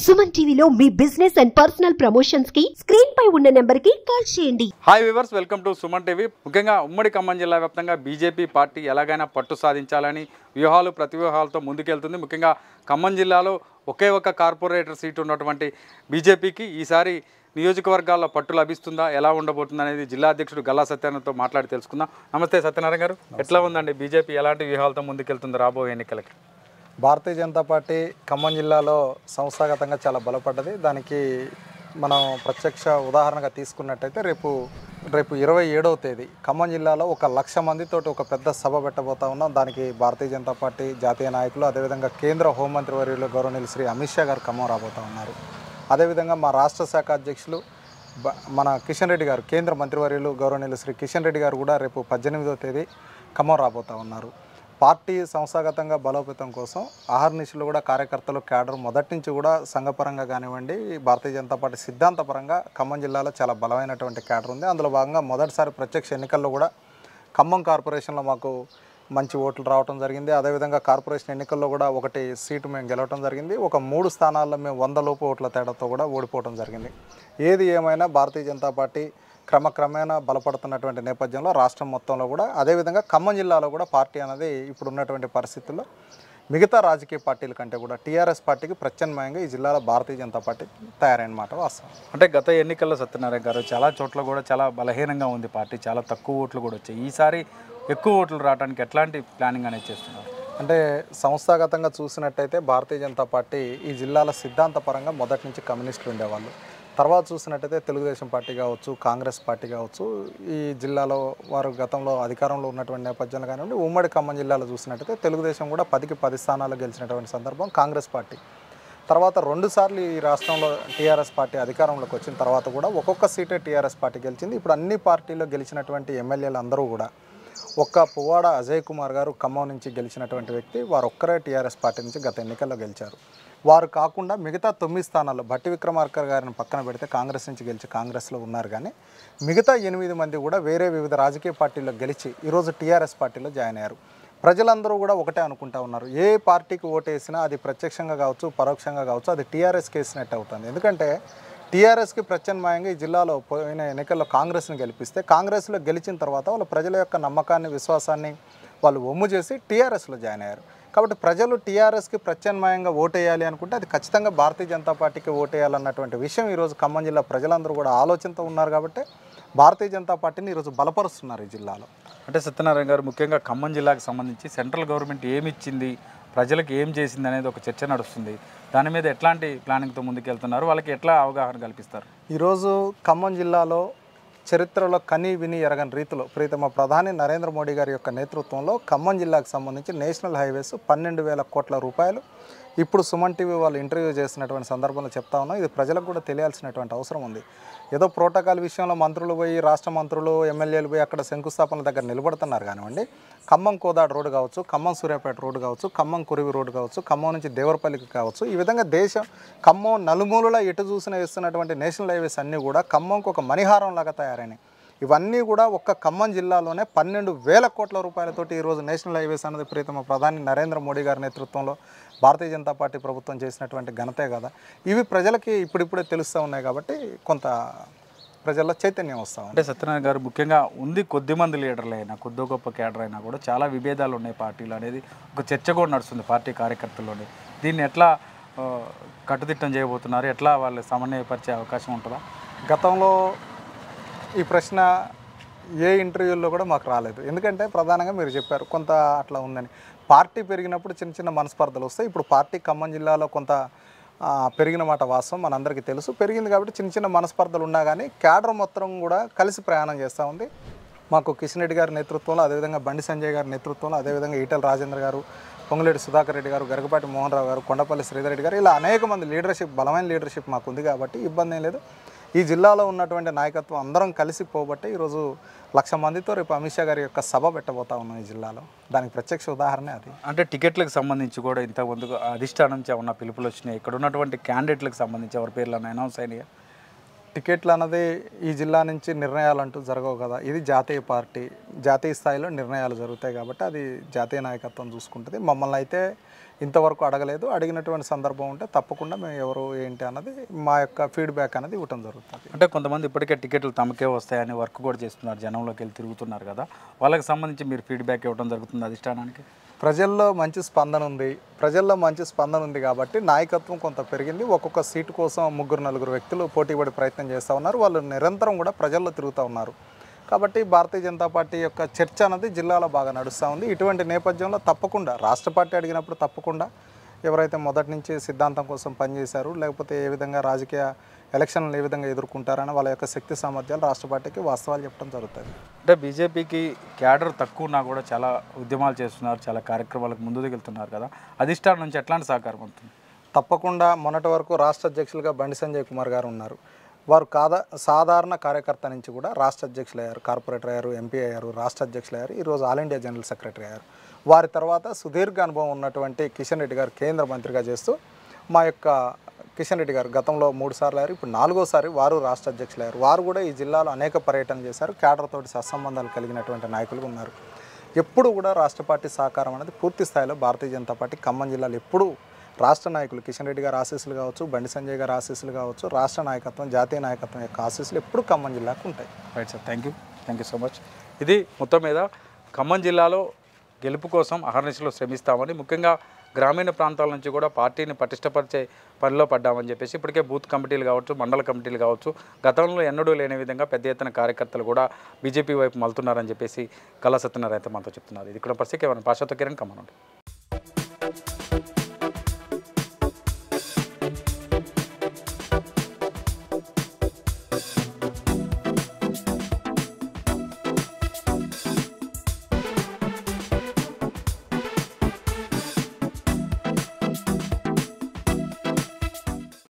సుమన్ టీవీలో మీ business and personal promotions కి స్క్రీన్ పై ఉన్న నెంబర్ కి కాల్ చేయండి hi viewers welcome to Suman TV ముఖ్యంగా ఉమ్మడి ఖమ్మం జిల్లా వ్యాప్తంగా బీజేపీ పార్టీ ఎలాగైనా పట్టు సాధించాలని వ్యూహాలు ప్రతి వ్యూహాలతో ముందుకెళ్తుంది ముఖ్యంగా ఖమ్మం జిల్లాలో ఒకే ఒక కార్పొరేటర్ సీటు ఉన్నటువంటి బీజేపీకి ఈసారి నియోజకవర్గాల్లో పట్టు లభిస్తుందా ఎలా ఉండబోతుంది అనేది జిల్లా అధ్యక్షుడు గల్లా సత్యనారాయణతో మాట్లాడి తెలుసుకుందాం నమస్తే సత్యనారాయణ గారు ఎట్లా ఉందండి బీజేపీ ఎలాంటి వ్యూహాలతో ముందుకెళ్తుంది రాబోయే ఎన్నికలకి భారతీయ జనతా పార్టీ ఖమ్మం జిల్లాలో సంస్థాగతంగా చాలా బలపడ్డది దానికి మనం ప్రత్యక్ష ఉదాహరణగా తీసుకున్నట్టయితే రేపు రేపు ఇరవై ఏడవ తేదీ ఖమ్మం జిల్లాలో ఒక లక్ష మందితో ఒక పెద్ద సభ పెట్టబోతా ఉన్నాం దానికి భారతీయ జనతా పార్టీ జాతీయ నాయకులు అదేవిధంగా కేంద్ర హోంమంత్రి వర్యులు గౌరవనీయులు శ్రీ అమిత్ షా గారు ఖమ్మం రాబోతూ ఉన్నారు అదేవిధంగా మా రాష్ట్ర శాఖ అధ్యక్షులు మన కిషన్ రెడ్డి గారు కేంద్ర మంత్రివర్యులు గౌరవనీయులు శ్రీ కిషన్ రెడ్డి గారు కూడా రేపు పద్దెనిమిదవ తేదీ ఖమ్మం రాబోతా ఉన్నారు పార్టీ సంస్థాగతంగా బలోపేతం కోసం ఆహర్నిశలు కూడా కార్యకర్తలు క్యాడర్ మొదటి నుంచి కూడా సంఘపరంగా కానివ్వండి భారతీయ జనతా పార్టీ పరంగా ఖమ్మం జిల్లాలో చాలా బలమైనటువంటి క్యాడర్ ఉంది అందులో భాగంగా మొదటిసారి ప్రత్యక్ష ఎన్నికల్లో కూడా ఖమ్మం కార్పొరేషన్లో మాకు మంచి ఓట్లు రావడం జరిగింది అదేవిధంగా కార్పొరేషన్ ఎన్నికల్లో కూడా ఒకటి సీటు మేము గెలవడం జరిగింది ఒక మూడు స్థానాల్లో మేము వంద లోపు ఓట్ల తేడాతో కూడా ఓడిపోవడం జరిగింది ఏది ఏమైనా భారతీయ జనతా పార్టీ క్రమక్రమేణా బలపడుతున్నటువంటి నేపథ్యంలో రాష్ట్రం మొత్తంలో కూడా అదేవిధంగా ఖమ్మం జిల్లాలో కూడా పార్టీ అనేది ఇప్పుడు ఉన్నటువంటి పరిస్థితుల్లో మిగతా రాజకీయ పార్టీల కంటే కూడా టీఆర్ఎస్ పార్టీకి ప్రత్యామ్నాయంగా ఈ జిల్లాలో భారతీయ జనతా పార్టీ తయారైన మాట వాస్తవం అంటే గత ఎన్నికల్లో సత్యనారాయణ గారు చాలా చోట్ల కూడా చాలా బలహీనంగా ఉంది పార్టీ చాలా తక్కువ ఓట్లు కూడా వచ్చాయి ఈసారి ఎక్కువ ఓట్లు రావడానికి ఎట్లాంటి ప్లానింగ్ అనేది చేస్తున్నారు అంటే సంస్థాగతంగా చూసినట్టయితే భారతీయ జనతా పార్టీ ఈ జిల్లాల సిద్ధాంతపరంగా మొదటి నుంచి కమ్యూనిస్టులు ఉండేవాళ్ళు తర్వాత చూసినట్టయితే తెలుగుదేశం పార్టీ కావచ్చు కాంగ్రెస్ పార్టీ కావచ్చు ఈ జిల్లాలో వారు గతంలో అధికారంలో ఉన్నటువంటి నేపథ్యంలో కానివ్వండి ఉమ్మడి ఖమ్మం జిల్లాలో చూసినట్టయితే తెలుగుదేశం కూడా పదికి పది స్థానాలు గెలిచినటువంటి సందర్భం కాంగ్రెస్ పార్టీ తర్వాత రెండుసార్లు ఈ రాష్ట్రంలో టీఆర్ఎస్ పార్టీ అధికారంలోకి వచ్చిన తర్వాత కూడా ఒక్కొక్క సీటే టీఆర్ఎస్ పార్టీ గెలిచింది ఇప్పుడు అన్ని పార్టీలో గెలిచినటువంటి ఎమ్మెల్యేలు అందరూ కూడా ఒక్క పువ్వాడ అజయ్ కుమార్ గారు ఖమ్మం నుంచి గెలిచినటువంటి వ్యక్తి వారు ఒక్కరే టీఆర్ఎస్ పార్టీ నుంచి గత ఎన్నికల్లో గెలిచారు వారు కాకుండా మిగతా తొమ్మిది స్థానాల్లో భట్టి విక్రమార్కర్ గారిని పక్కన పెడితే కాంగ్రెస్ నుంచి గెలిచి కాంగ్రెస్లో ఉన్నారు కానీ మిగతా ఎనిమిది మంది కూడా వేరే వివిధ రాజకీయ పార్టీల్లో గెలిచి ఈరోజు టీఆర్ఎస్ పార్టీలో జాయిన్ అయ్యారు ప్రజలందరూ కూడా ఒకటే అనుకుంటా ఉన్నారు ఏ పార్టీకి ఓటేసినా అది ప్రత్యక్షంగా కావచ్చు పరోక్షంగా కావచ్చు అది టీఆర్ఎస్కి వేసినట్టు అవుతుంది ఎందుకంటే టీఆర్ఎస్కి ప్రత్యామ్నాయంగా ఈ జిల్లాలో పోయిన ఎన్నికల్లో కాంగ్రెస్ని గెలిపిస్తే కాంగ్రెస్లో గెలిచిన తర్వాత వాళ్ళు ప్రజల యొక్క నమ్మకాన్ని విశ్వాసాన్ని వాళ్ళు ఒమ్ము చేసి టీఆర్ఎస్లో జాయిన్ అయ్యారు కాబట్టి ప్రజలు టీఆర్ఎస్కి ప్రత్యామ్నాయంగా ఓటేయాలి అనుకుంటే అది ఖచ్చితంగా భారతీయ జనతా పార్టీకి ఓటేయాలన్నటువంటి విషయం ఈరోజు ఖమ్మం జిల్లా ప్రజలందరూ కూడా ఆలోచనతో ఉన్నారు కాబట్టి భారతీయ జనతా పార్టీని ఈరోజు బలపరుస్తున్నారు ఈ జిల్లాలో అంటే సత్యనారాయణ గారు ముఖ్యంగా ఖమ్మం జిల్లాకు సంబంధించి సెంట్రల్ గవర్నమెంట్ ఏమి ఇచ్చింది ప్రజలకు ఏం చేసింది అనేది ఒక చర్చ నడుస్తుంది దాని మీద ఎట్లాంటి ప్లానింగ్తో ముందుకెళ్తున్నారు వాళ్ళకి ఎట్లా అవగాహన కల్పిస్తారు ఈరోజు ఖమ్మం జిల్లాలో చరిత్రలో కనీ విని ఎరగని రీతిలో ప్రీతమ ప్రధాని నరేంద్ర మోడీ గారి యొక్క నేతృత్వంలో ఖమ్మం జిల్లాకు సంబంధించి నేషనల్ హైవేస్ పన్నెండు వేల కోట్ల రూపాయలు ఇప్పుడు సుమన్ టీవీ వాళ్ళు ఇంటర్వ్యూ చేసినటువంటి సందర్భంలో చెప్తా ఉన్నాం ఇది ప్రజలకు కూడా తెలియాల్సినటువంటి అవసరం ఉంది ఏదో ప్రోటోకాల్ విషయంలో మంత్రులు పోయి రాష్ట్ర మంత్రులు ఎమ్మెల్యేలు పోయి అక్కడ శంకుస్థాపనల దగ్గర నిలబడుతున్నారు కానివ్వండి ఖమ్మం కోదాడు రోడ్డు కావచ్చు ఖమ్మం సూర్యాపేట రోడ్డు కావచ్చు ఖమ్మం కురివి రోడ్డు కావచ్చు ఖమ్మం నుంచి దేవరపల్లికి కావచ్చు ఈ విధంగా దేశం ఖమ్మం నలుమూలలా ఎటు చూసిన వేస్తున్నటువంటి నేషనల్ హైవేస్ అన్నీ కూడా ఖమ్మంకు ఒక మణిహారం లాగా తయారైనవి ఇవన్నీ కూడా ఒక్క ఖమ్మం జిల్లాలోనే పన్నెండు వేల కోట్ల రూపాయలతోటి ఈరోజు నేషనల్ హైవేస్ అన్నది ప్రీతమ ప్రధాని నరేంద్ర మోడీ గారి నేతృత్వంలో భారతీయ జనతా పార్టీ ప్రభుత్వం చేసినటువంటి ఘనతే కదా ఇవి ప్రజలకి ఇప్పుడిప్పుడే తెలుస్తూ ఉన్నాయి కాబట్టి కొంత ప్రజల్లో చైతన్యం వస్తాం అంటే సత్యనారాయణ గారు ముఖ్యంగా ఉంది కొద్ది మంది లీడర్లు అయినా కొద్ది గొప్ప కేడర్ అయినా కూడా చాలా విభేదాలు ఉన్నాయి పార్టీలు అనేది ఒక చర్చ కూడా నడుస్తుంది పార్టీ కార్యకర్తల్లోనే దీన్ని ఎట్లా కట్టుదిట్టం చేయబోతున్నారు ఎట్లా వాళ్ళు సమన్వయపరిచే అవకాశం ఉంటుందా గతంలో ఈ ప్రశ్న ఏ ఇంటర్వ్యూల్లో కూడా మాకు రాలేదు ఎందుకంటే ప్రధానంగా మీరు చెప్పారు కొంత అట్లా ఉందని పార్టీ పెరిగినప్పుడు చిన్న చిన్న మనస్పర్ధలు వస్తాయి ఇప్పుడు పార్టీ ఖమ్మం జిల్లాలో కొంత పెరిగిన మాట వాస్తవం మనందరికీ తెలుసు పెరిగింది కాబట్టి చిన్న చిన్న మనస్పర్ధలు ఉన్నా కానీ క్యాడర్ మొత్తం కూడా కలిసి ప్రయాణం చేస్తూ ఉంది మాకు కిషన్ రెడ్డి గారి నేతృత్వంలో అదేవిధంగా బండి సంజయ్ గారి నేతృత్వంలో అదేవిధంగా ఈటల రాజేంద్ర గారు పొంగులేటి సుధాకర్ రెడ్డి గారు గరగపాటి మోహన్ రావు గారు కొండపల్లి శ్రీధర్ రెడ్డి గారు ఇలా అనేక మంది లీడర్షిప్ బలమైన లీడర్షిప్ మాకు ఉంది కాబట్టి ఇబ్బంది ఏం లేదు ఈ జిల్లాలో ఉన్నటువంటి నాయకత్వం అందరం కలిసి పోబట్టే ఈరోజు లక్ష మందితో రేపు అమిత్ షా గారి యొక్క సభ పెట్టబోతా ఉన్నాం ఈ జిల్లాలో దానికి ప్రత్యక్ష ఉదాహరణ అది అంటే టికెట్లకు సంబంధించి కూడా ఇంతకుముందు అధిష్టానం నుంచి ఏమన్నా పిలుపులు వచ్చినాయి ఇక్కడ ఉన్నటువంటి క్యాండిడేట్లకు సంబంధించి ఎవరి పేర్లను అనౌన్స్ అయినాయి టికెట్లు అన్నది ఈ జిల్లా నుంచి నిర్ణయాలు అంటూ జరగవు కదా ఇది జాతీయ పార్టీ జాతీయ స్థాయిలో నిర్ణయాలు జరుగుతాయి కాబట్టి అది జాతీయ నాయకత్వం చూసుకుంటుంది మమ్మల్ని అయితే ఇంతవరకు అడగలేదు అడిగినటువంటి సందర్భం ఉంటే తప్పకుండా మేము ఎవరు ఏంటి అన్నది మా యొక్క ఫీడ్బ్యాక్ అనేది ఇవ్వటం జరుగుతుంది అంటే కొంతమంది ఇప్పటికే టికెట్లు తమకే వస్తాయని వర్క్ కూడా చేస్తున్నారు జనంలోకి వెళ్ళి తిరుగుతున్నారు కదా వాళ్ళకి సంబంధించి మీరు ఫీడ్బ్యాక్ ఇవ్వడం జరుగుతుంది అధిష్టానానికి ప్రజల్లో మంచి స్పందన ఉంది ప్రజల్లో మంచి స్పందన ఉంది కాబట్టి నాయకత్వం కొంత పెరిగింది ఒక్కొక్క సీటు కోసం ముగ్గురు నలుగురు వ్యక్తులు పోటీ పడే ప్రయత్నం చేస్తూ ఉన్నారు వాళ్ళు నిరంతరం కూడా ప్రజల్లో తిరుగుతూ ఉన్నారు కాబట్టి భారతీయ జనతా పార్టీ యొక్క చర్చ అన్నది జిల్లాలో బాగా నడుస్తూ ఉంది ఇటువంటి నేపథ్యంలో తప్పకుండా రాష్ట్ర పార్టీ అడిగినప్పుడు తప్పకుండా ఎవరైతే మొదటి నుంచి సిద్ధాంతం కోసం పనిచేశారు లేకపోతే ఏ విధంగా రాజకీయ ఎలక్షన్లు ఏ విధంగా ఎదుర్కొంటారని వాళ్ళ యొక్క శక్తి సామర్థ్యాలు రాష్ట్ర పార్టీకి వాస్తవాలు చెప్పడం జరుగుతుంది అంటే బీజేపీకి క్యాడర్ తక్కువ ఉన్నా కూడా చాలా ఉద్యమాలు చేస్తున్నారు చాలా కార్యక్రమాలకు ముందు వెళ్తున్నారు కదా అధిష్టానం నుంచి ఎట్లాంటి సహకారం ఉంటుంది తప్పకుండా మొన్నటి వరకు రాష్ట్ర అధ్యక్షులుగా బండి సంజయ్ కుమార్ గారు ఉన్నారు వారు కాదా సాధారణ కార్యకర్త నుంచి కూడా రాష్ట్ర అధ్యక్షులు అయ్యారు కార్పొరేటర్ అయ్యారు ఎంపీ అయ్యారు రాష్ట్ర అధ్యక్షులు అయ్యారు ఈరోజు ఆల్ ఇండియా జనరల్ సెక్రటరీ అయ్యారు వారి తర్వాత సుదీర్ఘ అనుభవం ఉన్నటువంటి కిషన్ రెడ్డి గారు కేంద్ర మంత్రిగా చేస్తూ మా యొక్క కిషన్ రెడ్డి గారు గతంలో మూడు సార్లు అయ్యారు ఇప్పుడు నాలుగోసారి వారు రాష్ట్ర అధ్యక్షులు అయ్యారు వారు కూడా ఈ జిల్లాలో అనేక పర్యటన చేశారు తోటి సత్సంబంధాలు కలిగినటువంటి నాయకులు ఉన్నారు ఎప్పుడు కూడా రాష్ట్ర పార్టీ సహకారం అనేది పూర్తి స్థాయిలో భారతీయ జనతా పార్టీ ఖమ్మం జిల్లాలో ఎప్పుడూ రాష్ట్ర నాయకులు కిషన్ రెడ్డి గారు ఆశీస్సులు కావచ్చు బండి సంజయ్ గారు ఆశీస్సులు కావచ్చు రాష్ట్ర నాయకత్వం జాతీయ నాయకత్వం యొక్క ఆశీస్సులు ఎప్పుడు ఖమ్మం జిల్లాకు ఉంటాయి right sir thank you thank you so much ఇది మొత్తం మీద ఖమ్మం జిల్లాలో గెలుపు కోసం అహర్నిశలు శ్రమిస్తామని ముఖ్యంగా గ్రామీణ ప్రాంతాల నుంచి కూడా పార్టీని పటిష్టపరిచే పనిలో పడ్డామని చెప్పేసి ఇప్పటికే బూత్ కమిటీలు కావచ్చు మండల కమిటీలు కావచ్చు గతంలో ఎన్నడూ లేని విధంగా పెద్ద ఎత్తున కార్యకర్తలు కూడా బీజేపీ వైపు మలుతున్నారని చెప్పేసి కళా సత్యనారాయణ మనతో చెప్తున్నారు ఇది కూడా పరిస్థితి ఏమైనా పాశ్చాత్య కిరణ్ కమ్మనండి